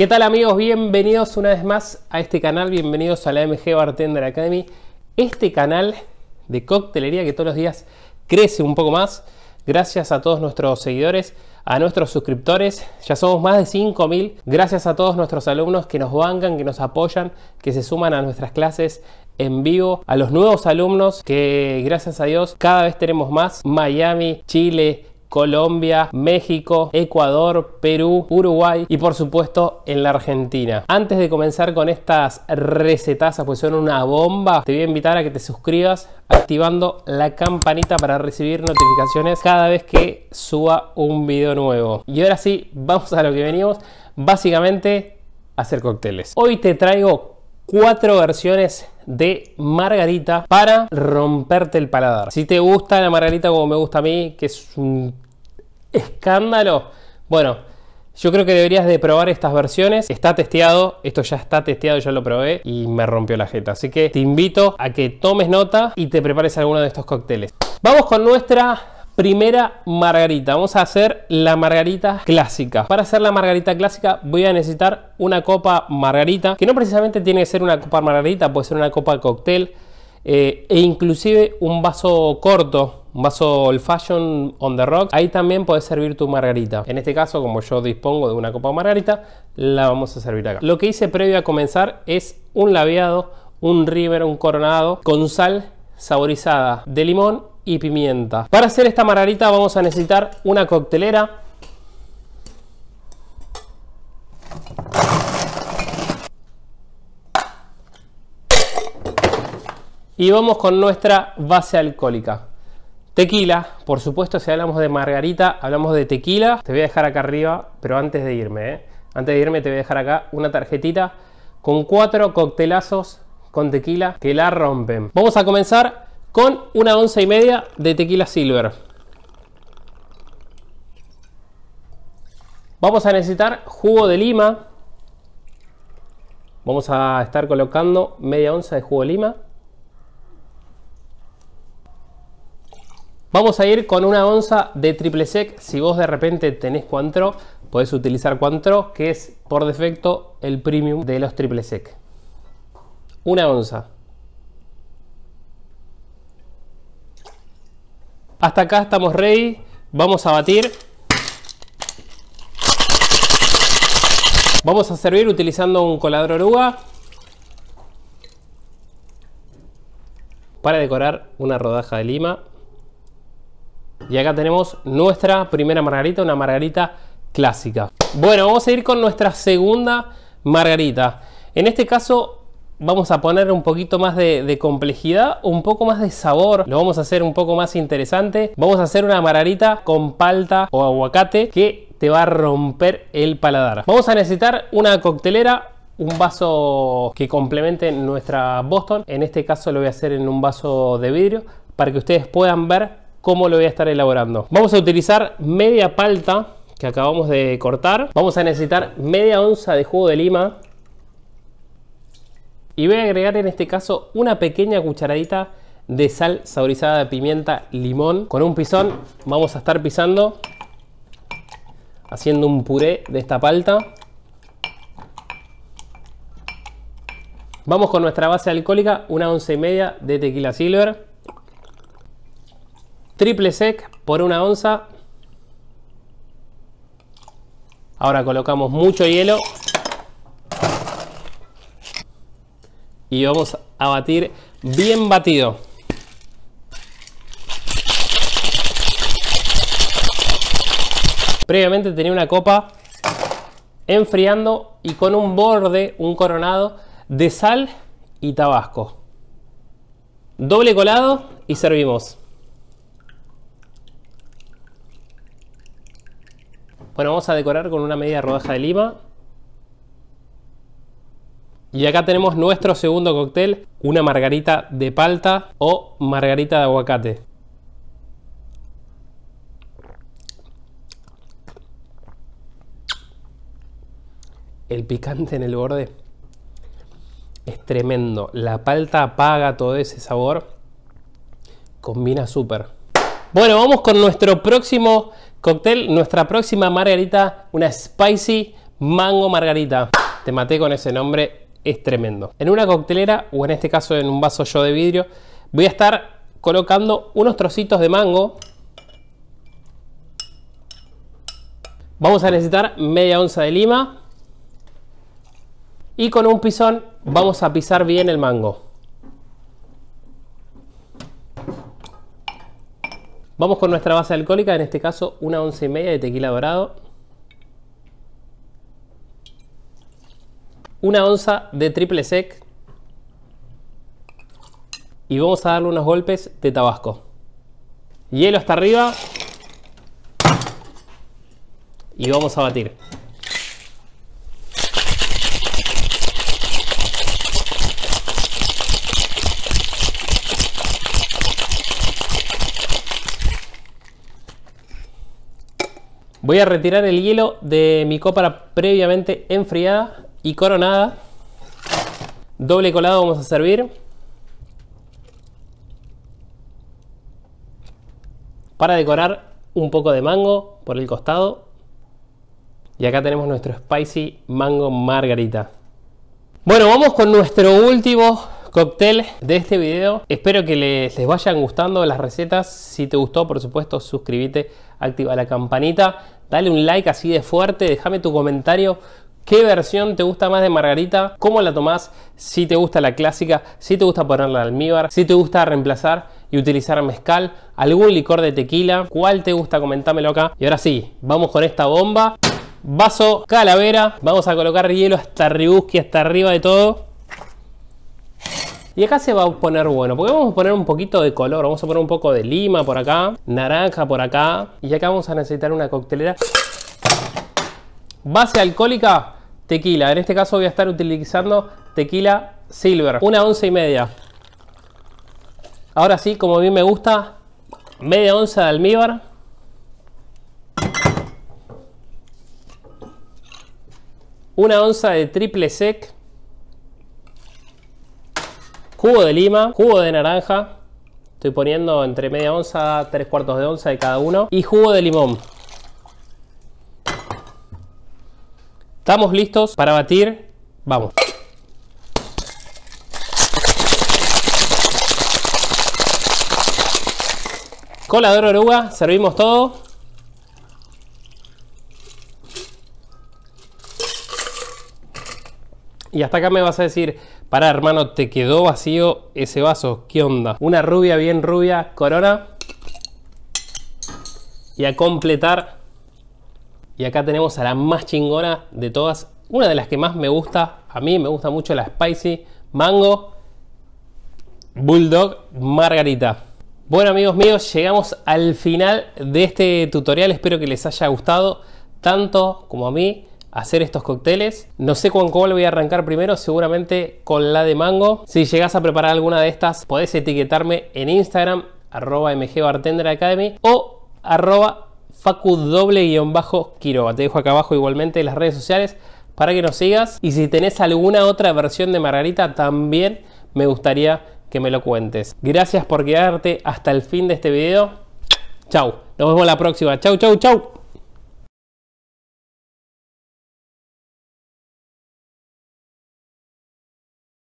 ¿Qué tal amigos? Bienvenidos una vez más a este canal, bienvenidos a la MG Bartender Academy, este canal de coctelería que todos los días crece un poco más. Gracias a todos nuestros seguidores, a nuestros suscriptores, ya somos más de 5.000. Gracias a todos nuestros alumnos que nos bancan, que nos apoyan, que se suman a nuestras clases en vivo, a los nuevos alumnos que gracias a Dios cada vez tenemos más. Miami, Chile, Colombia, México, Ecuador, Perú, Uruguay y por supuesto en la Argentina. Antes de comenzar con estas recetas, pues son una bomba, te voy a invitar a que te suscribas activando la campanita para recibir notificaciones cada vez que suba un video nuevo. Y ahora sí, vamos a lo que venimos, básicamente hacer cócteles. Hoy te traigo cuatro versiones de margarita para romperte el paladar. Si te gusta la margarita como me gusta a mí, que es un escándalo. Bueno, yo creo que deberías de probar estas versiones. Está testeado, esto ya está testeado, yo lo probé y me rompió la jeta. Así que te invito a que tomes nota y te prepares alguno de estos cócteles. Vamos con nuestra primera margarita. Vamos a hacer la margarita clásica. Para hacer la margarita clásica voy a necesitar una copa margarita, que no precisamente tiene que ser una copa margarita, puede ser una copa cóctel eh, e inclusive un vaso corto un vaso old fashion on the rock. Ahí también puedes servir tu margarita. En este caso, como yo dispongo de una copa margarita, la vamos a servir acá. Lo que hice previo a comenzar es un labiado, un river, un coronado con sal saborizada de limón y pimienta. Para hacer esta margarita vamos a necesitar una coctelera. Y vamos con nuestra base alcohólica. Tequila, por supuesto, si hablamos de margarita, hablamos de tequila. Te voy a dejar acá arriba, pero antes de irme, ¿eh? antes de irme te voy a dejar acá una tarjetita con cuatro coctelazos con tequila que la rompen. Vamos a comenzar con una onza y media de tequila silver. Vamos a necesitar jugo de lima. Vamos a estar colocando media onza de jugo de lima. Vamos a ir con una onza de triple sec. Si vos de repente tenés cuantro, podés utilizar cuantro, que es por defecto el premium de los triple sec. Una onza. Hasta acá estamos ready. Vamos a batir. Vamos a servir utilizando un colador oruga para decorar una rodaja de lima. Y acá tenemos nuestra primera margarita, una margarita clásica. Bueno, vamos a ir con nuestra segunda margarita. En este caso vamos a poner un poquito más de, complejidad, un poco más de sabor, lo vamos a hacer un poco más interesante. Vamos a hacer una margarita con palta o aguacate que te va a romper el paladar. Vamos a necesitar una coctelera, un vaso que complemente nuestra Boston. En este caso lo voy a hacer en un vaso de vidrio para que ustedes puedan ver cómo lo voy a estar elaborando. Vamos a utilizar media palta que acabamos de cortar. Vamos a necesitar media onza de jugo de lima. Y voy a agregar en este caso una pequeña cucharadita de sal saborizada de pimienta limón. Con un pisón vamos a estar pisando, haciendo un puré de esta palta. Vamos con nuestra base alcohólica, una once y media de tequila silver. Triple sec por una onza. Ahora colocamos mucho hielo. Y vamos a batir bien batido. Previamente tenía una copa enfriando y con un borde, un coronado de sal y tabasco. Doble colado y servimos. Bueno, vamos a decorar con una media rodaja de lima. Y acá tenemos nuestro segundo cóctel, una margarita de palta o margarita de aguacate. El picante en el borde es tremendo. La palta apaga todo ese sabor. Combina súper. Bueno, vamos con nuestro próximo Cóctel, nuestra próxima margarita, una spicy mango margarita. Te maté con ese nombre, es tremendo. En una coctelera, o en este caso en un vaso yo de vidrio, voy a estar colocando unos trocitos de mango. Vamos a necesitar media onza de lima. Y con un pisón vamos a pisar bien el mango. Vamos con nuestra base alcohólica, en este caso una once y media de tequila dorado. Una onza de triple sec. Y vamos a darle unos golpes de tabasco. Hielo hasta arriba. Y vamos a batir. Voy a retirar el hielo de mi copa previamente enfriada y coronada. Doble colado vamos a servir. Para decorar un poco de mango por el costado. Y acá tenemos nuestro spicy mango margarita. Bueno, vamos con nuestro último cóctel de este video. Espero que les, les, vayan gustando las recetas. Si te gustó, por supuesto, suscríbete, activa la campanita. Dale un like así de fuerte, déjame tu comentario. ¿Qué versión te gusta más de Margarita? ¿Cómo la tomás? Si te gusta la clásica, si te gusta ponerla almíbar, si te gusta reemplazar y utilizar mezcal, algún licor de tequila, ¿cuál te gusta? Coméntamelo acá. Y ahora sí, vamos con esta bomba. Vaso calavera, vamos a colocar hielo hasta y hasta arriba de todo. Y acá se va a poner bueno, porque vamos a poner un poquito de color. Vamos a poner un poco de lima por acá, naranja por acá. Y acá vamos a necesitar una coctelera. Base alcohólica, tequila. En este caso voy a estar utilizando tequila silver. Una onza y media. Ahora sí, como a mí me gusta, media onza de almíbar. Una onza de triple sec. Jugo de lima, jugo de naranja. Estoy poniendo entre media onza, tres cuartos de onza de cada uno. Y jugo de limón. Estamos listos para batir. Vamos. Colador oruga, servimos todo. Y hasta acá me vas a decir, para hermano, te quedó vacío ese vaso, ¿qué onda? Una rubia bien rubia, corona. Y a completar, y acá tenemos a la más chingona de todas, una de las que más me gusta, a mí me gusta mucho la spicy, mango, bulldog, margarita. Bueno amigos míos, llegamos al final de este tutorial, espero que les haya gustado tanto como a mí hacer estos cócteles. No sé con cuál voy a arrancar primero, seguramente con la de mango. Si llegas a preparar alguna de estas, podés etiquetarme en Instagram, arroba mgbartenderacademy o arroba facu doble guión bajo quiroba. Te dejo acá abajo igualmente las redes sociales para que nos sigas. Y si tenés alguna otra versión de Margarita, también me gustaría que me lo cuentes. Gracias por quedarte hasta el fin de este video. Chau, nos vemos la próxima. Chau, chau, chau.